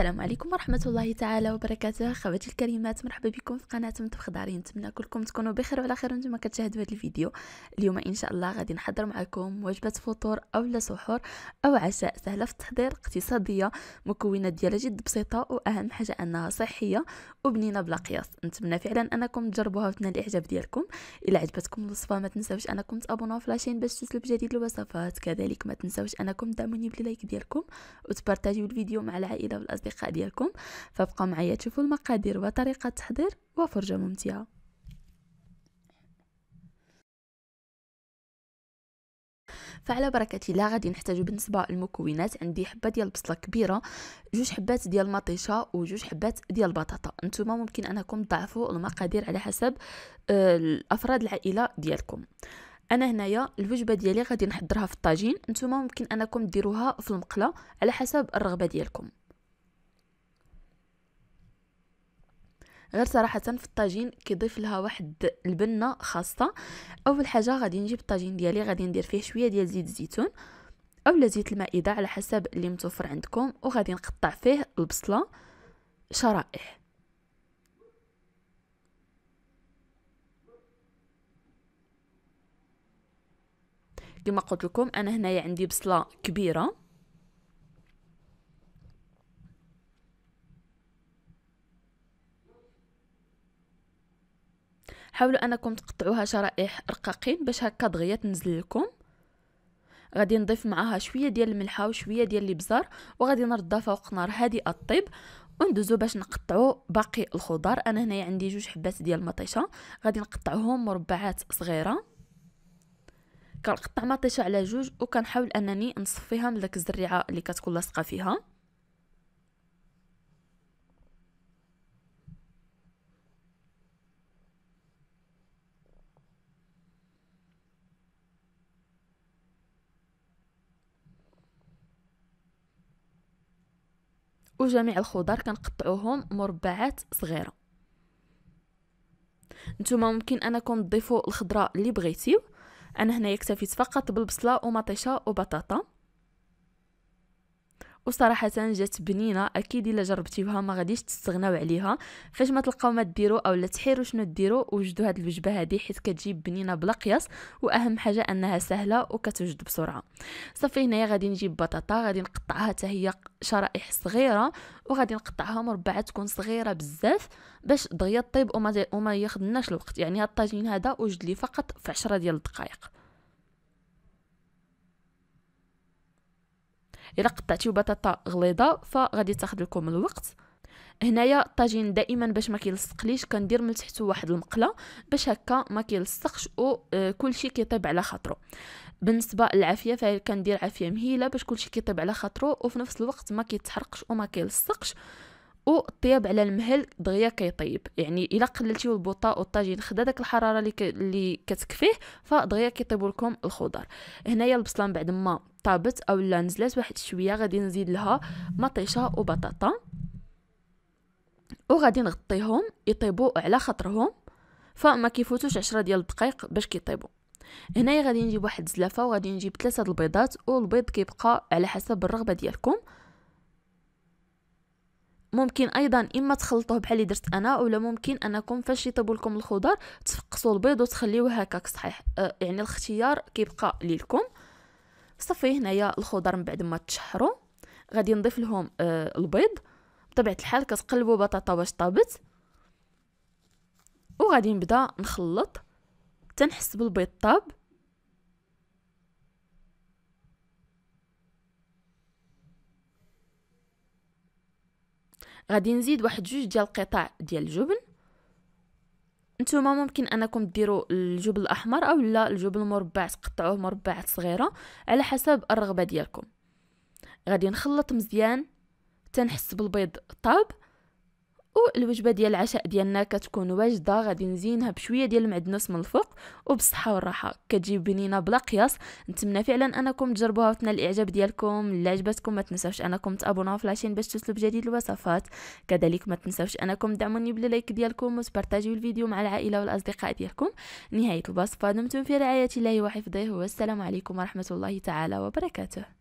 السلام عليكم ورحمة الله تعالى وبركاته خواتي الكريمات مرحبا بكم في قناة مطبخ داري نتمنى كلكم تكونوا بخير وعلى خير وانتم كتشاهدوا هذا الفيديو اليوم ان شاء الله غادي نحضر معكم وجبة فطور او لا سحور او عشاء سهلة في التحضير اقتصادية مكونات ديالها جد بسيطة واهم حاجة انها صحية وبنينة بلا قياس نتمنى فعلا انكم تجربوها وتنال الاعجاب ديالكم الى عجبتكم الوصفة ما تنساوش انكم تابوناو في لاشين باش تسلب جديد الوصفات كذلك ما تنساوش انكم تدعموني باللايك ديالكم وتبارطاجيو الفيديو مع العائلة والاصدقاء الاصدقاء ديالكم فبقاو معايا تشوفوا المقادير وطريقه التحضير وفرجه ممتعه فعلى بركه الله غادي نحتاجو بالنسبه للمكونات عندي حبه ديال البصله كبيره جوج حبات ديال المطيشه وجوج حبات ديال البطاطا نتوما ممكن انكم تضعفو المقادير على حسب آه، الافراد العائله ديالكم انا هنايا الوجبه ديالي غادي نحضرها في الطاجين نتوما ممكن انكم ديروها في المقله على حسب الرغبه ديالكم غير صراحه في الطاجين كيضيف لها واحد البنه خاصه اول حاجه غادي نجيب الطاجين ديالي غادي ندير فيه شويه ديال زيت الزيتون اولا زيت المائده على حسب اللي متوفر عندكم وغادي نقطع فيه البصله شرائح كما قلت لكم انا هنايا عندي بصله كبيره حاولوا انكم تقطعوها شرائح رقاقين باش هكا دغيا تنزل لكم غادي نضيف معاها شويه ديال الملحه وشويه ديال الابزار وغادي نردها فوق نار هادئه الطيب وندوزو باش نقطعو باقي الخضار انا هنايا عندي جوج حبات ديال المطيشه غادي نقطعوهم مربعات صغيره كنقطع مطيشه على جوج وكنحاول انني نصفيها من داك الزريعه اللي كتكون لاصقه فيها وجميع الخضر كنقطعوهم مربعات صغيره نتوما ممكن انكم تضيفوا الخضره اللي بغيتيو انا هنا اكتفيت فقط بالبصله ومطيشه وبطاطا وصراحه جات بنينه اكيد الا جربتيوها ما غاديش تستغناو عليها فاش ما تلقاو ما ديروا اولا تحيروا شنو ديروا وجدوا هاد الوجبه هادي حيت كتجيب بنينه بلا قياس واهم حاجه انها سهله وكتوجد بسرعه صافي هنايا غادي نجيب بطاطا غادي نقطعها حتى هي شرائح صغيره وغادي نقطعها مربعات تكون صغيره بزاف باش دغيا طيب وما وما الوقت يعني هاد الطاجين هذا وجد لي فقط في 10 ديال الدقائق الا قطعتيو بطاطا غليظه فغادي تاخذ لكم الوقت هنايا الطاجين دائما باش ما كيلصقليش كندير من تحتو واحد المقله باش هكا ما كيلصقش آه، شيء كيطيب على خاطرو بالنسبه للعافيه فهي كندير عافيه مهيله باش كلشي كيطيب على خاطرو وفي نفس الوقت ما كيتحرقش وما كيلصقش والطياب على المهل دغيا كيطيب يعني الا قللتيو البوطه والطاجين خدا داك الحراره اللي اللي كتكفيه فدغيا كيطيبوا لكم الخضر هنايا البصلان بعد ما طابت اولا نزلات واحد شويه غادي نزيد لها مطيشه وبطاطا وغادي نغطيهم يطيبوا على خاطرهم فما كيفوتوش عشرة ديال الدقائق باش كيطيبوا هنايا غادي نجيب واحد الزلافه وغادي نجيب ثلاثه البيضات والبيض كيبقى على حسب الرغبه ديالكم ممكن ايضا اما تخلطوه بحال اللي درت انا ولا ممكن انكم فاش يطيبوا لكم الخضر تفقصوا البيض وتخليوه هكاك صحيح أه يعني الاختيار كيبقى ليكم صافي هنايا الخضر من بعد ما تشحروا غادي نضيف لهم أه البيض بطبيعه الحال كتقلبوا بطاطا واش طابت وغادي نبدا نخلط تنحس بالبيض طاب غادي نزيد واحد جوج ديال القطع ديال الجبن نتوما ممكن انكم ديروا الجبن الاحمر او لا الجبن المربع تقطعوه مربعات صغيره على حسب الرغبه ديالكم غادي نخلط مزيان تنحس بالبيض طاب والوجبه ديال العشاء ديالنا كتكون واجده غادي نزينها بشويه ديال المعدنوس من الفوق وبالصحه والراحه كتجي بنينه بلا قياس نتمنى فعلا انكم تجربوها وتنال الاعجاب ديالكم الا عجبتكم ما تنساوش انكم تابوناو في لاشين باش توصلوا بجديد الوصفات كذلك ما تنساوش انكم تدعموني باللايك ديالكم وتبارطاجيو الفيديو مع العائله والاصدقاء ديالكم نهايه الوصفه دمتم في رعايه الله وحفظه والسلام عليكم ورحمه الله تعالى وبركاته